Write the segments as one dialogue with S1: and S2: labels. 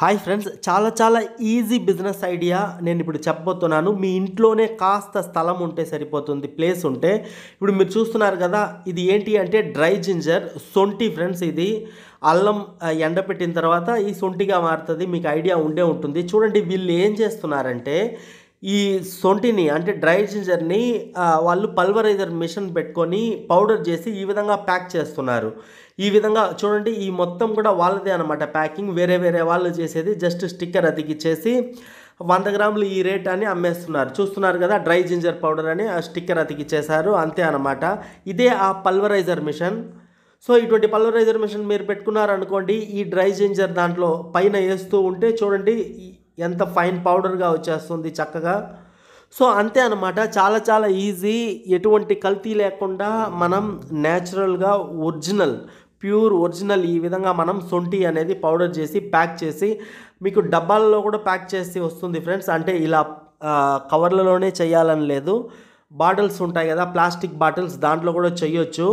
S1: hi friends చాలా చాలా easy business idea నేను ఇప్పుడు చెప్పబోతున్నాను మీ ఇంట్లోనే కాస్త స్థలం ఉంటే సరిపోతుంది ప్లేస్ ఉంటే ఇప్పుడు మీరు చూస్తున్నారు కదా ఇది ఏంటి అంటే డ్రై జింజర్ సొంటి ఫ్రెండ్స్ ఇది అల్లం ఎండపెట్టిన తర్వాత ఈ సొంటిగా మారుతుంది మీకు ఐడియా ఉండే ఉంటుంది చూడండి వీళ్ళు ఏం చేస్తున్నారంటే ఈ సొంటిని అంటే డ్రై జింజర్ని వాళ్ళు పల్వరైజర్ మిషన్ పెట్టుకొని పౌడర్ చేసి ఈ విధంగా ప్యాక్ చేస్తున్నారు ఈ విధంగా చూడండి ఈ మొత్తం కూడా వాళ్ళదే అనమాట ప్యాకింగ్ వేరే వేరే వాళ్ళు చేసేది జస్ట్ స్టిక్కర్ అతికిచ్చేసి వంద గ్రాములు ఈ రేట్ అని అమ్మేస్తున్నారు చూస్తున్నారు కదా డ్రై జింజర్ పౌడర్ అని ఆ స్టిక్కర్ అతికిచ్చేశారు అంతే అనమాట ఇదే ఆ పల్వరైజర్ మిషన్ సో ఇటువంటి పల్వరైజర్ మిషన్ మీరు పెట్టుకున్నారనుకోండి ఈ డ్రై జింజర్ దాంట్లో పైన వేస్తూ ఉంటే చూడండి ఎంత ఫైన్ పౌడర్గా వచ్చేస్తుంది చక్కగా సో అంతే అనమాట చాలా చాలా ఈజీ ఎటువంటి కల్తీ లేకుండా మనం న్యాచురల్గా ఒరిజినల్ ప్యూర్ ఒరిజినల్ ఈ విధంగా మనం సొంటి అనేది పౌడర్ చేసి ప్యాక్ చేసి మీకు డబ్బాలలో కూడా ప్యాక్ చేసి వస్తుంది ఫ్రెండ్స్ అంటే ఇలా కవర్లలోనే చేయాలని లేదు బాటిల్స్ ఉంటాయి కదా ప్లాస్టిక్ బాటిల్స్ దాంట్లో కూడా చేయొచ్చు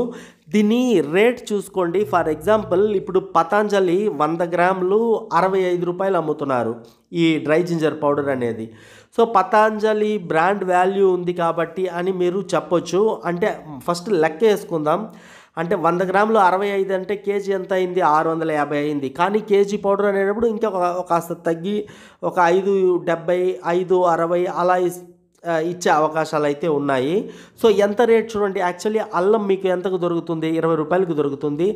S1: దీని రేట్ చూసుకోండి ఫర్ ఎగ్జాంపుల్ ఇప్పుడు పతాంజలి వంద గ్రాములు అరవై ఐదు రూపాయలు అమ్ముతున్నారు ఈ డ్రై జింజర్ పౌడర్ అనేది సో పతాంజలి బ్రాండ్ వాల్యూ ఉంది కాబట్టి అని మీరు చెప్పొచ్చు అంటే ఫస్ట్ లెక్క వేసుకుందాం అంటే వంద గ్రాములు అరవై ఐదు అంటే కేజీ ఎంత అయింది ఆరు వందల యాభై అయింది కానీ కేజీ పౌడర్ అనేటప్పుడు ఇంకా కాస్త తగ్గి ఒక ఐదు డెబ్బై ఐదు అరవై అలా ఇచ్చే అవకాశాలు అయితే ఉన్నాయి సో ఎంత రేట్ చూడండి యాక్చువల్లీ అల్లం మీకు ఎంతకు దొరుకుతుంది ఇరవై రూపాయలకు దొరుకుతుంది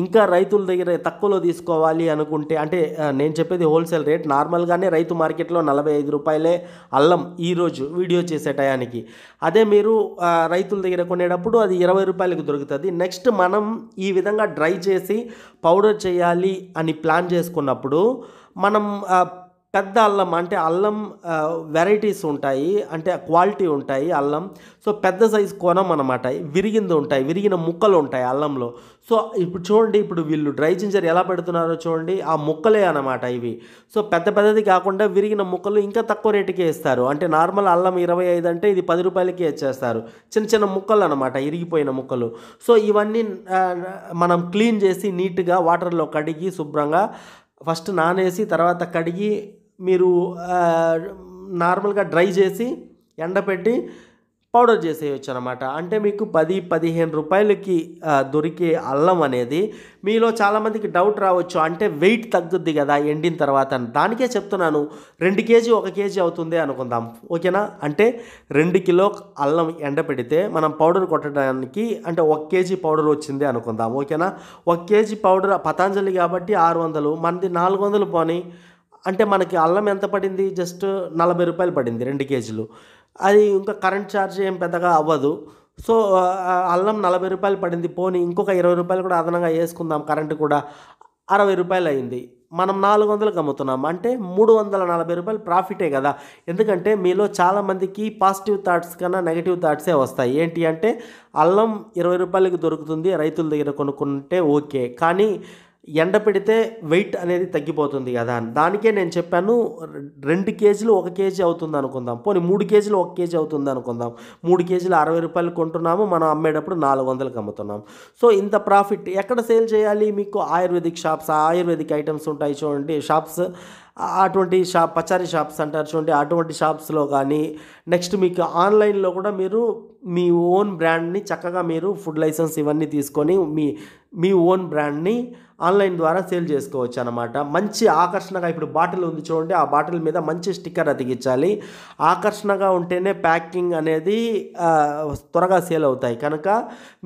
S1: ఇంకా రైతుల దగ్గర తక్కువలో తీసుకోవాలి అనుకుంటే అంటే నేను చెప్పేది హోల్సేల్ రేట్ నార్మల్గానే రైతు మార్కెట్లో నలభై ఐదు రూపాయలే అల్లం ఈరోజు వీడియో చేసే టయానికి అదే మీరు రైతుల దగ్గర కొనేటప్పుడు అది ఇరవై రూపాయలకు దొరుకుతుంది నెక్స్ట్ మనం ఈ విధంగా డ్రై చేసి పౌడర్ చేయాలి అని ప్లాన్ చేసుకున్నప్పుడు మనం పెద్ద అల్లం అంటే అల్లం వెరైటీస్ ఉంటాయి అంటే క్వాలిటీ ఉంటాయి అల్లం సో పెద్ద సైజు కొనం అనమాట విరిగింది ఉంటాయి విరిగిన ముక్కలు ఉంటాయి అల్లంలో సో ఇప్పుడు చూడండి ఇప్పుడు వీళ్ళు డ్రై జింజర్ ఎలా పెడుతున్నారో చూడండి ఆ ముక్కలే అనమాట ఇవి సో పెద్ద పెద్దది కాకుండా విరిగిన ముక్కలు ఇంకా తక్కువ రేటుకే ఇస్తారు అంటే నార్మల్ అల్లం ఇరవై ఐదు అంటే ఇది పది రూపాయలకే ఇచ్చేస్తారు చిన్న చిన్న ముక్కలు అనమాట ఇరిగిపోయిన ముక్కలు సో ఇవన్నీ మనం క్లీన్ చేసి నీట్గా వాటర్లో కడిగి శుభ్రంగా ఫస్ట్ నానేసి తర్వాత కడిగి మీరు నార్మల్గా డ్రై చేసి ఎండపెట్టి పౌడర్ చేసేయచ్చు అనమాట అంటే మీకు పది పదిహేను రూపాయలకి దొరికే అల్లం అనేది మీలో చాలామందికి డౌట్ రావచ్చు అంటే వెయిట్ తగ్గుద్ది కదా ఎండిన తర్వాత దానికే చెప్తున్నాను రెండు కేజీ ఒక కేజీ అవుతుంది అనుకుందాం ఓకేనా అంటే రెండు కిలో అల్లం ఎండ పెడితే మనం పౌడర్ కొట్టడానికి అంటే ఒక కేజీ పౌడర్ వచ్చింది అనుకుందాం ఓకేనా ఒక కేజీ పౌడర్ పతాంజలి కాబట్టి ఆరు వందలు మనది నాలుగు వందలు పోనీ అంటే మనకి అల్లం ఎంత పడింది జస్ట్ నలభై రూపాయలు పడింది రెండు కేజీలు అది ఇంకా కరెంట్ ఛార్జ్ ఏం పెద్దగా అవ్వదు సో అల్లం నలభై రూపాయలు పడింది పోనీ ఇంకొక ఇరవై రూపాయలు కూడా అదనంగా వేసుకుందాం కరెంటు కూడా అరవై రూపాయలు అయింది మనం నాలుగు వందలకు అమ్ముతున్నాం అంటే మూడు వందల నలభై రూపాయలు ప్రాఫిటే కదా ఎందుకంటే మీలో చాలామందికి పాజిటివ్ థాట్స్ కన్నా నెగిటివ్ థాట్సే వస్తాయి ఏంటి అంటే అల్లం ఇరవై రూపాయలకి దొరుకుతుంది రైతుల దగ్గర కొనుక్కుంటే ఓకే కానీ ఎండ పెడితే వెయిట్ అనేది తగ్గిపోతుంది కదా దానికే నేను చెప్పాను రెండు కేజీలు ఒక కేజీ అవుతుంది అనుకుందాం పోనీ మూడు కేజీలు ఒక కేజీ అవుతుంది అనుకుందాం మూడు కేజీలు అరవై రూపాయలు కొంటున్నాము మనం అమ్మేటప్పుడు నాలుగు వందలకు అమ్ముతున్నాం సో ఇంత ప్రాఫిట్ ఎక్కడ సేల్ చేయాలి మీకు ఆయుర్వేదిక్ షాప్స్ ఆయుర్వేదిక్ ఐటమ్స్ ఉంటాయి చూడండి షాప్స్ అటువంటి షాప్ పచారీ షాప్స్ అంటారు చూడండి అటువంటి షాప్స్లో కానీ నెక్స్ట్ మీకు ఆన్లైన్లో కూడా మీరు మీ ఓన్ బ్రాండ్ని చక్కగా మీరు ఫుడ్ లైసెన్స్ ఇవన్నీ తీసుకొని మీ మీ ఓన్ బ్రాండ్ని ఆన్లైన్ ద్వారా సేల్ చేసుకోవచ్చు అనమాట మంచి ఆకర్షణగా ఇప్పుడు బాటిల్ ఉంది చూడండి ఆ బాటిల్ మీద మంచి స్టిక్కర్ అతికించాలి ఆకర్షణగా ఉంటేనే ప్యాకింగ్ అనేది త్వరగా సేల్ అవుతాయి కనుక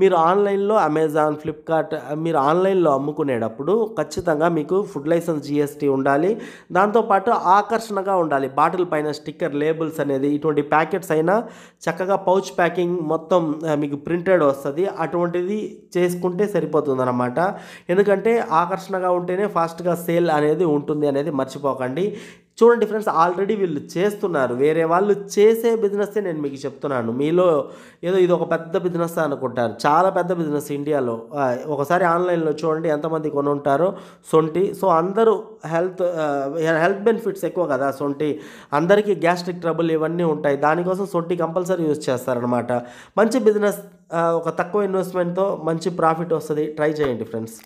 S1: మీరు ఆన్లైన్లో అమెజాన్ ఫ్లిప్కార్ట్ మీరు ఆన్లైన్లో అమ్ముకునేటప్పుడు ఖచ్చితంగా మీకు ఫుడ్ లైసెన్స్ జిఎస్టీ ఉండాలి దాంతోపాటు ఆకర్షణగా ఉండాలి బాటిల్ పైన స్టిక్కర్ లేబుల్స్ అనేది ఇటువంటి ప్యాకెట్స్ అయినా చక్కగా పౌచ్ ప్యాకింగ్ మొత్తం మీకు ప్రింటెడ్ వస్తుంది అటువంటిది చేసుకుంటే సరిపోతుందన్నమాట ఎందుకంటే ఆకర్షణగా ఉంటేనే ఫాస్ట్గా సేల్ అనేది ఉంటుంది అనేది మర్చిపోకండి చూడండి ఫ్రెండ్స్ ఆల్రెడీ వీళ్ళు చేస్తున్నారు వేరే వాళ్ళు చేసే బిజినెస్సే నేను మీకు చెప్తున్నాను మీలో ఏదో ఇది ఒక పెద్ద బిజినెస్ అనుకుంటారు చాలా పెద్ద బిజినెస్ ఇండియాలో ఒకసారి ఆన్లైన్లో చూడండి ఎంతమంది కొని ఉంటారో సొంటి సో అందరూ హెల్త్ హెల్త్ బెనిఫిట్స్ ఎక్కువ కదా సొంటి అందరికీ గ్యాస్ట్రిక్ ట్రబుల్ ఇవన్నీ ఉంటాయి దానికోసం సొంటి కంపల్సరీ యూజ్ చేస్తారనమాట మంచి బిజినెస్ ఒక తక్కువ ఇన్వెస్ట్మెంట్తో మంచి ప్రాఫిట్ వస్తుంది ట్రై చేయండి ఫ్రెండ్స్